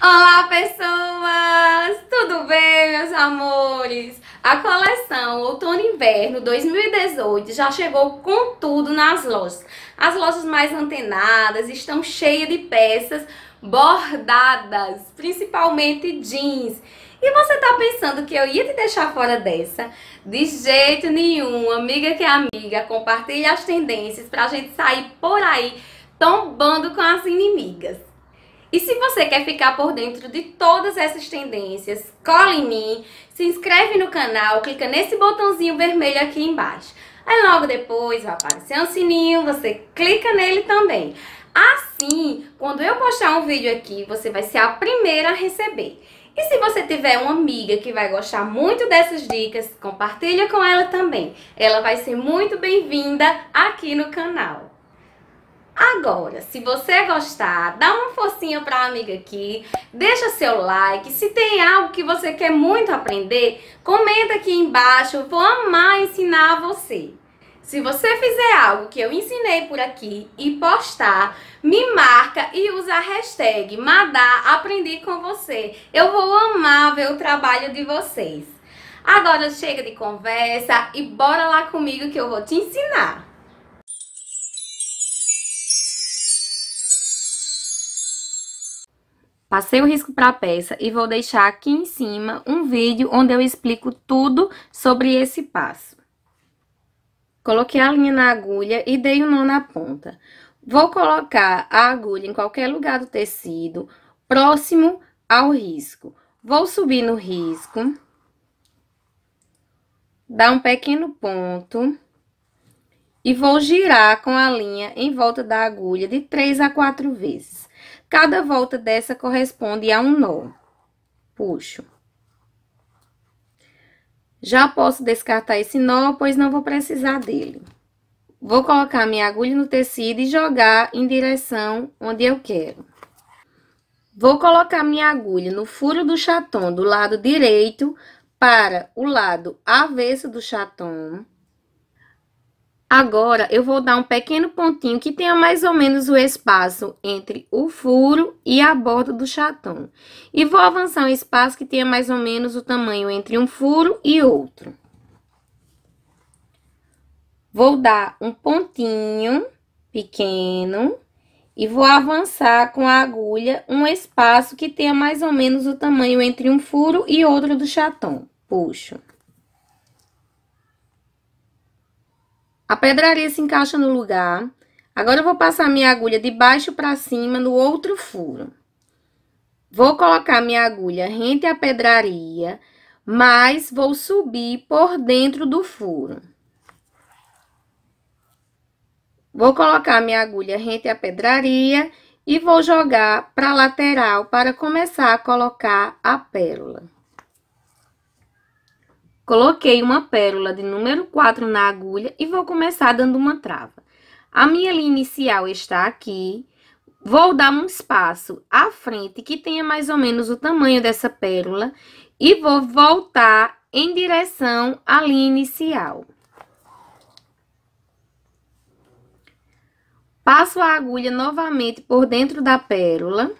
Olá, pessoas! Tudo bem, meus amores? A coleção Outono e Inverno 2018 já chegou com tudo nas lojas. As lojas mais antenadas estão cheias de peças bordadas, principalmente jeans. E você tá pensando que eu ia te deixar fora dessa? De jeito nenhum, amiga que é amiga, compartilha as tendências pra gente sair por aí tombando com as inimigas. E se você quer ficar por dentro de todas essas tendências, cola em mim, se inscreve no canal, clica nesse botãozinho vermelho aqui embaixo. Aí logo depois vai aparecer um sininho, você clica nele também. Assim, quando eu postar um vídeo aqui, você vai ser a primeira a receber. E se você tiver uma amiga que vai gostar muito dessas dicas, compartilha com ela também. Ela vai ser muito bem-vinda aqui no canal. Agora, se você gostar, dá uma forcinha para a amiga aqui, deixa seu like. Se tem algo que você quer muito aprender, comenta aqui embaixo, vou amar ensinar a você. Se você fizer algo que eu ensinei por aqui e postar, me marca e usa a hashtag Madá Aprendi com você. Eu vou amar ver o trabalho de vocês. Agora chega de conversa e bora lá comigo que eu vou te ensinar. Passei o risco para a peça e vou deixar aqui em cima um vídeo onde eu explico tudo sobre esse passo. Coloquei a linha na agulha e dei o um nó na ponta. Vou colocar a agulha em qualquer lugar do tecido, próximo ao risco. Vou subir no risco, dar um pequeno ponto e vou girar com a linha em volta da agulha de 3 a 4 vezes. Cada volta dessa corresponde a um nó. Puxo. Já posso descartar esse nó, pois não vou precisar dele. Vou colocar minha agulha no tecido e jogar em direção onde eu quero. Vou colocar minha agulha no furo do chaton do lado direito para o lado avesso do chaton. Agora, eu vou dar um pequeno pontinho que tenha mais ou menos o espaço entre o furo e a borda do chatão. E vou avançar um espaço que tenha mais ou menos o tamanho entre um furo e outro. Vou dar um pontinho pequeno e vou avançar com a agulha um espaço que tenha mais ou menos o tamanho entre um furo e outro do chatão. Puxo. pedraria se encaixa no lugar. Agora eu vou passar minha agulha de baixo para cima no outro furo. Vou colocar minha agulha rente à pedraria, mas vou subir por dentro do furo. Vou colocar minha agulha rente à pedraria e vou jogar para a lateral para começar a colocar a pérola. Coloquei uma pérola de número 4 na agulha e vou começar dando uma trava. A minha linha inicial está aqui. Vou dar um espaço à frente que tenha mais ou menos o tamanho dessa pérola e vou voltar em direção à linha inicial. Passo a agulha novamente por dentro da pérola.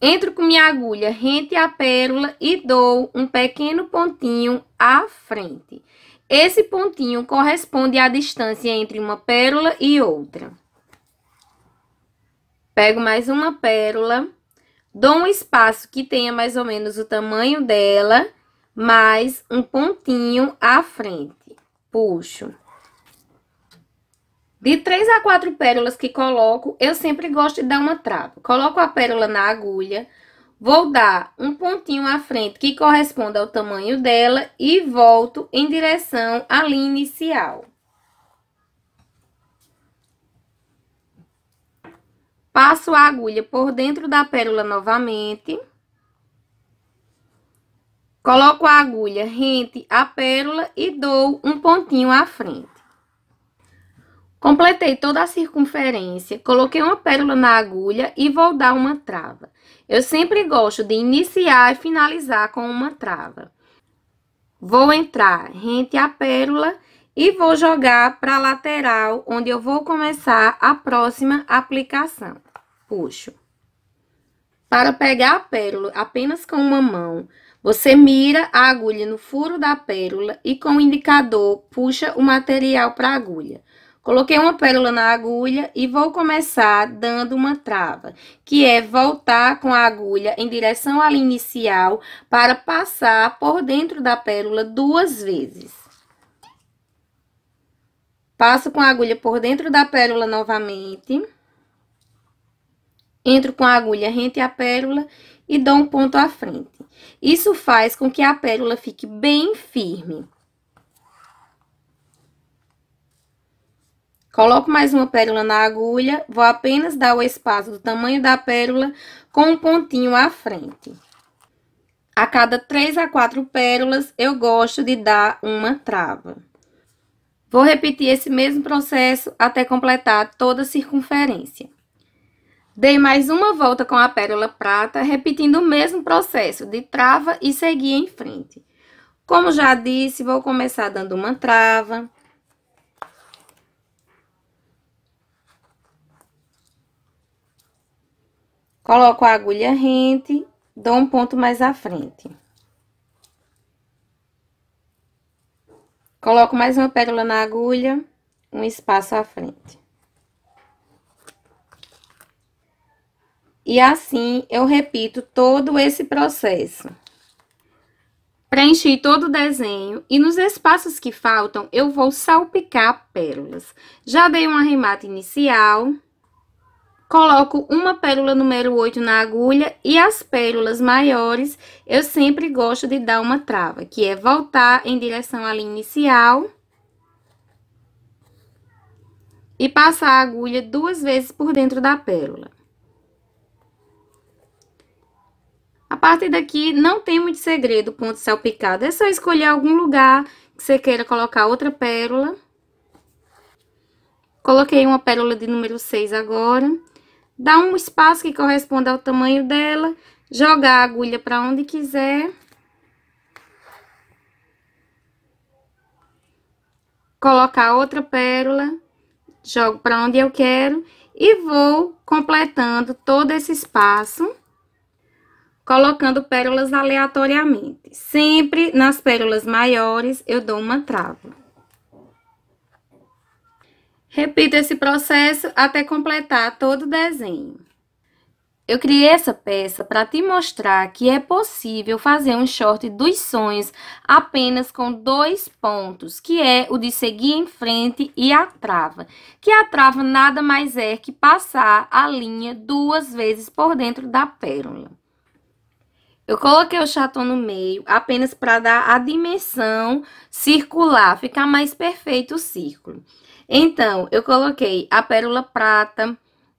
Entro com minha agulha rente à pérola e dou um pequeno pontinho à frente. Esse pontinho corresponde à distância entre uma pérola e outra. Pego mais uma pérola, dou um espaço que tenha mais ou menos o tamanho dela, mais um pontinho à frente. Puxo. De três a quatro pérolas que coloco, eu sempre gosto de dar uma trava. Coloco a pérola na agulha, vou dar um pontinho à frente que corresponde ao tamanho dela e volto em direção à linha inicial. Passo a agulha por dentro da pérola novamente. Coloco a agulha rente à pérola e dou um pontinho à frente. Completei toda a circunferência, coloquei uma pérola na agulha e vou dar uma trava. Eu sempre gosto de iniciar e finalizar com uma trava. Vou entrar rente à pérola e vou jogar para a lateral, onde eu vou começar a próxima aplicação. Puxo. Para pegar a pérola apenas com uma mão, você mira a agulha no furo da pérola e com o indicador puxa o material para a agulha. Coloquei uma pérola na agulha e vou começar dando uma trava, que é voltar com a agulha em direção à linha inicial para passar por dentro da pérola duas vezes. Passo com a agulha por dentro da pérola novamente. Entro com a agulha rente à pérola e dou um ponto à frente. Isso faz com que a pérola fique bem firme. Coloco mais uma pérola na agulha, vou apenas dar o espaço do tamanho da pérola com um pontinho à frente. A cada 3 a 4 pérolas, eu gosto de dar uma trava. Vou repetir esse mesmo processo até completar toda a circunferência. Dei mais uma volta com a pérola prata, repetindo o mesmo processo de trava e seguir em frente. Como já disse, vou começar dando uma trava, Coloco a agulha rente, dou um ponto mais à frente. Coloco mais uma pérola na agulha, um espaço à frente. E assim, eu repito todo esse processo. Preenchi todo o desenho e nos espaços que faltam, eu vou salpicar pérolas. Já dei um arremate inicial. Coloco uma pérola número 8 na agulha e as pérolas maiores eu sempre gosto de dar uma trava, que é voltar em direção à linha inicial e passar a agulha duas vezes por dentro da pérola. A partir daqui não tem muito segredo ponto salpicado, é só escolher algum lugar que você queira colocar outra pérola. Coloquei uma pérola de número 6 agora. Dá um espaço que corresponda ao tamanho dela, jogar a agulha para onde quiser. Colocar outra pérola, jogo para onde eu quero e vou completando todo esse espaço, colocando pérolas aleatoriamente. Sempre nas pérolas maiores eu dou uma trava. Repita esse processo até completar todo o desenho. Eu criei essa peça para te mostrar que é possível fazer um short dos sonhos apenas com dois pontos, que é o de seguir em frente e a trava. Que a trava nada mais é que passar a linha duas vezes por dentro da pérola. Eu coloquei o chatão no meio apenas para dar a dimensão circular, ficar mais perfeito o círculo. Então, eu coloquei a pérola prata,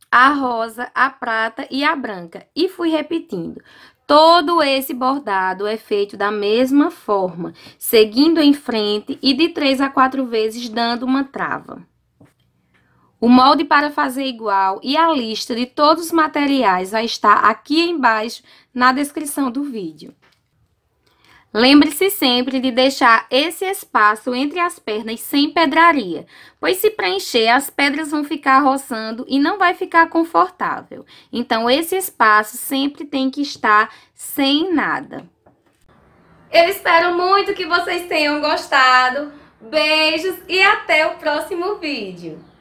a rosa, a prata e a branca. E fui repetindo. Todo esse bordado é feito da mesma forma, seguindo em frente e de três a quatro vezes dando uma trava. O molde para fazer igual e a lista de todos os materiais vai estar aqui embaixo na descrição do vídeo. Lembre-se sempre de deixar esse espaço entre as pernas sem pedraria, pois se preencher, as pedras vão ficar roçando e não vai ficar confortável. Então, esse espaço sempre tem que estar sem nada. Eu espero muito que vocês tenham gostado. Beijos e até o próximo vídeo.